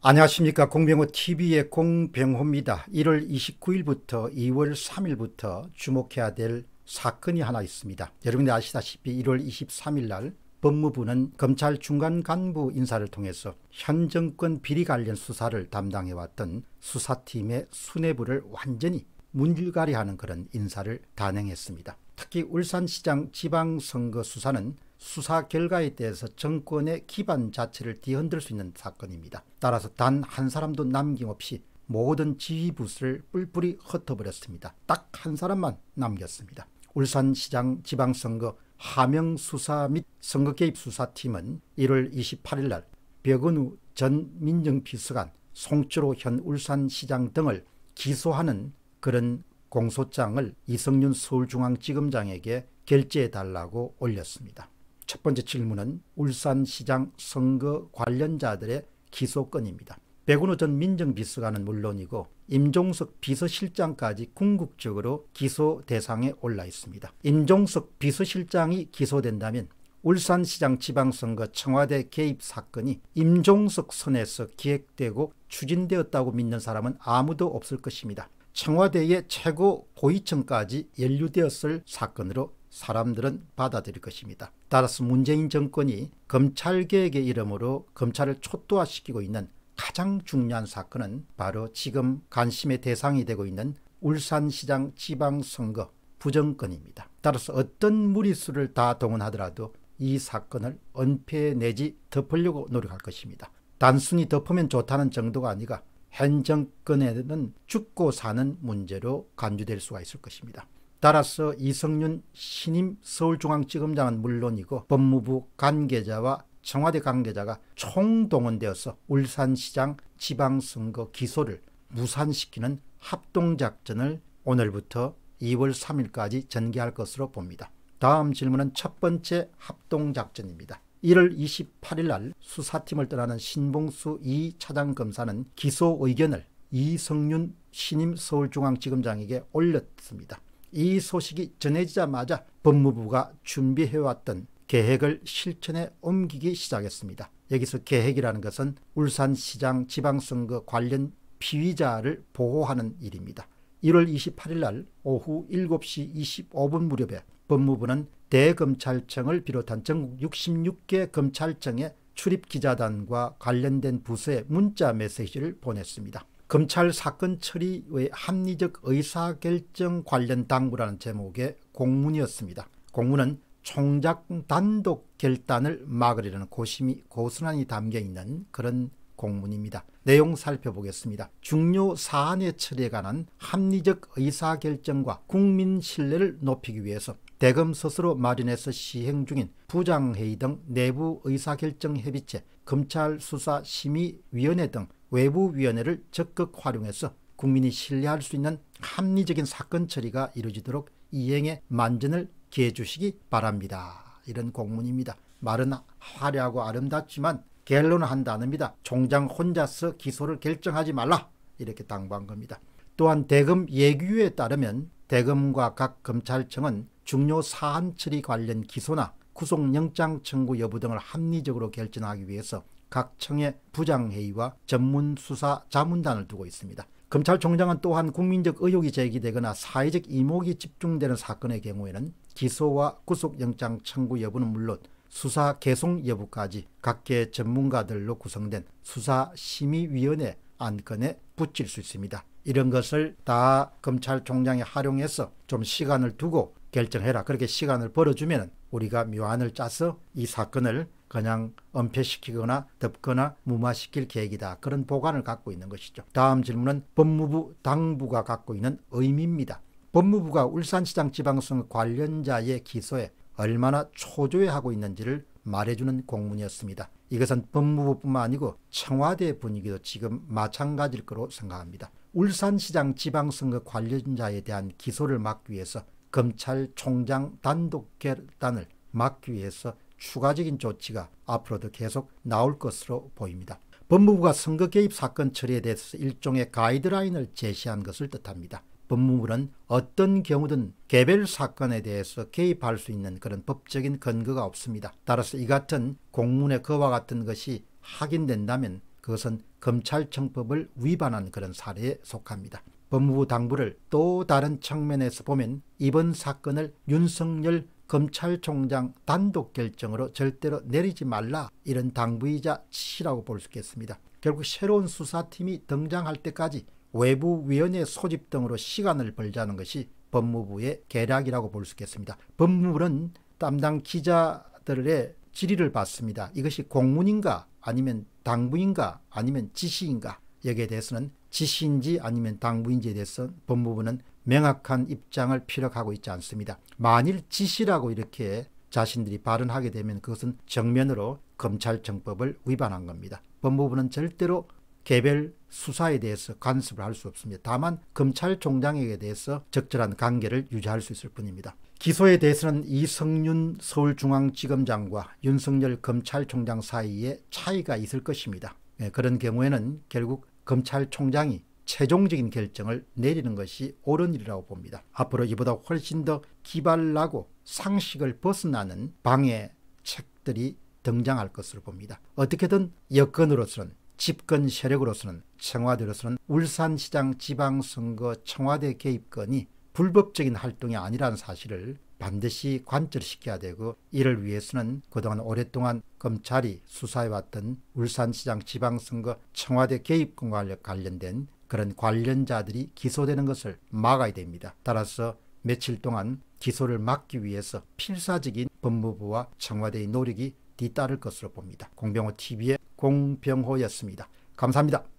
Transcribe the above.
안녕하십니까 공병호TV의 공병호입니다. 1월 29일부터 2월 3일부터 주목해야 될 사건이 하나 있습니다. 여러분들 아시다시피 1월 23일 날 법무부는 검찰 중간 간부 인사를 통해서 현 정권 비리 관련 수사를 담당해왔던 수사팀의 수뇌부를 완전히 문질가리하는 그런 인사를 단행했습니다. 특히 울산시장 지방선거 수사는 수사 결과에 대해서 정권의 기반 자체를 뒤흔들 수 있는 사건입니다. 따라서 단 한 사람도 남김없이 모든 지휘부스를 뿔뿔이 흩어버렸습니다. 딱 한 사람만 남겼습니다. 울산시장 지방선거 하명수사 및 선거개입수사팀은 1월 28일 날 벽은우 전 민정비서관 송주로 현 울산시장 등을 기소하는 그런 공소장을 이성윤 서울중앙지검장에게 결제해달라고 올렸습니다. 첫 번째 질문은 울산시장 선거 관련자들의 기소권입니다 백운호 전 민정비서관은 물론이고 임종석 비서실장까지 궁극적으로 기소 대상에 올라 있습니다. 임종석 비서실장이 기소된다면 울산시장 지방선거 청와대 개입 사건이 임종석 선에서 기획되고 추진되었다고 믿는 사람은 아무도 없을 것입니다. 청와대의 최고 고위층까지 연루되었을 사건으로 사람들은 받아들일 것입니다. 따라서 문재인 정권이 검찰개혁의 이름으로 검찰을 촛도화시키고 있는 가장 중요한 사건은 바로 지금 관심의 대상이 되고 있는 울산시장 지방선거 부정권입니다. 따라서 어떤 무리수를 다 동원하더라도 이 사건을 은폐 내지 덮으려고 노력할 것입니다. 단순히 덮으면 좋다는 정도가 아니라 현 정권에는 죽고 사는 문제로 간주될 수가 있을 것입니다. 따라서 이성윤 신임 서울중앙지검장은 물론이고 법무부 관계자와 청와대 관계자가 총동원되어서 울산시장 지방선거 기소를 무산시키는 합동작전을 오늘부터 2월 3일까지 전개할 것으로 봅니다. 다음 질문은 첫 번째 합동작전입니다. 1월 28일 날 수사팀을 떠나는 신봉수 이 차장 검사는 기소 의견을 이성윤 신임 서울중앙지검장에게 올렸습니다. 이 소식이 전해지자마자 법무부가 준비해왔던 계획을 실천에 옮기기 시작했습니다. 여기서 계획이라는 것은 울산시장 지방선거 관련 피의자를 보호하는 일입니다. 1월 28일 날 오후 7시 25분 무렵에 법무부는 대검찰청을 비롯한 전국 66개 검찰청의 출입기자단과 관련된 부서에 문자 메시지를 보냈습니다. 검찰 사건 처리의 합리적 의사결정 관련 당부라는 제목의 공문이었습니다. 공문은 총장 단독 결단을 막으려는 고심이 고스란히 담겨 있는 그런 공문입니다. 내용 살펴보겠습니다. 중요 사안의 처리에 관한 합리적 의사결정과 국민 신뢰를 높이기 위해서 대검 스스로 마련해서 시행 중인 부장회의 등 내부 의사결정 협의체 검찰 수사 심의위원회 등 외부위원회를 적극 활용해서 국민이 신뢰할 수 있는 합리적인 사건 처리가 이루어지도록 이행에 만전을 기해 주시기 바랍니다. 이런 공문입니다. 말은 화려하고 아름답지만 결론은 한 단어입니다. 총장 혼자서 기소를 결정하지 말라 이렇게 당부한 겁니다. 또한 대검 예규에 따르면 대검과 각 검찰청은 중요 사안 처리 관련 기소나 구속영장 청구 여부 등을 합리적으로 결정하기 위해서 각 청의 부장회의와 전문수사 자문단을 두고 있습니다. 검찰총장은 또한 국민적 의혹이 제기되거나 사회적 이목이 집중되는 사건의 경우에는 기소와 구속영장 청구 여부는 물론 수사 개송 여부까지 각계 전문가들로 구성된 수사심의위원회 안건에 붙일 수 있습니다. 이런 것을 다 검찰총장이 활용해서 좀 시간을 두고 결정해라. 그렇게 시간을 벌어주면 우리가 묘안을 짜서 이 사건을 그냥 은폐시키거나 덮거나 무마시킬 계획이다. 그런 보관을 갖고 있는 것이죠. 다음 질문은 법무부 당부가 갖고 있는 의미입니다. 법무부가 울산시장 지방선 거 관련자의 기소에 얼마나 초조해하고 있는지를 말해주는 공문이었습니다. 이것은 법무부뿐만 아니고 청와대 분위기도 지금 마찬가지일 거로 생각합니다. 울산시장 지방선거 관련자에 대한 기소를 막기 위해서 검찰총장 단독 결단을 막기 위해서 추가적인 조치가 앞으로도 계속 나올 것으로 보입니다. 법무부가 선거 개입 사건 처리에 대해서 일종의 가이드라인을 제시한 것을 뜻합니다. 법무부는 어떤 경우든 개별 사건에 대해서 개입할 수 있는 그런 법적인 근거가 없습니다. 따라서 이 같은 공문의 그와 같은 것이 확인된다면 그것은 검찰청법을 위반한 그런 사례에 속합니다. 법무부 당부를 또 다른 측면에서 보면 이번 사건을 윤석열 검찰총장 단독 결정으로 절대로 내리지 말라 이런 당부이자 치라고 볼 수 있겠습니다. 결국 새로운 수사팀이 등장할 때까지 외부위원회 소집 등으로 시간을 벌자는 것이 법무부의 계략이라고 볼 수 있겠습니다. 법무부는 담당 기자들의 질의를 받습니다. 이것이 공문인가 아니면 당부인가 아니면 지시인가 여기에 대해서는 지시인지 아니면 당부인지에 대해서 법무부는 명확한 입장을 피력하고 있지 않습니다. 만일 지시라고 이렇게 자신들이 발언하게 되면 그것은 정면으로 검찰정법을 위반한 겁니다. 법무부는 절대로 개별 수사에 대해서 간섭을 할 수 없습니다. 다만 검찰총장에게 대해서 적절한 관계를 유지할 수 있을 뿐입니다. 기소에 대해서는 이성윤 서울중앙지검장과 윤석열 검찰총장 사이에 차이가 있을 것입니다. 예, 그런 경우에는 결국 검찰총장이 최종적인 결정을 내리는 것이 옳은 일이라고 봅니다. 앞으로 이보다 훨씬 더 기발나고 상식을 벗어나는 방해 책들이 등장할 것으로 봅니다. 어떻게든 여건으로서는 집권 세력으로서는 청와대로서는 울산시장 지방선거 청와대 개입건이 불법적인 활동이 아니라는 사실을 반드시 관철시켜야 되고 이를 위해서는 그동안 오랫동안 검찰이 수사해왔던 울산시장 지방선거 청와대 개입과 관련된 그런 관련자들이 기소되는 것을 막아야 됩니다. 따라서 며칠 동안 기소를 막기 위해서 필사적인 법무부와 청와대의 노력이 뒤따를 것으로 봅니다. 공병호 TV의 공병호였습니다. 감사합니다.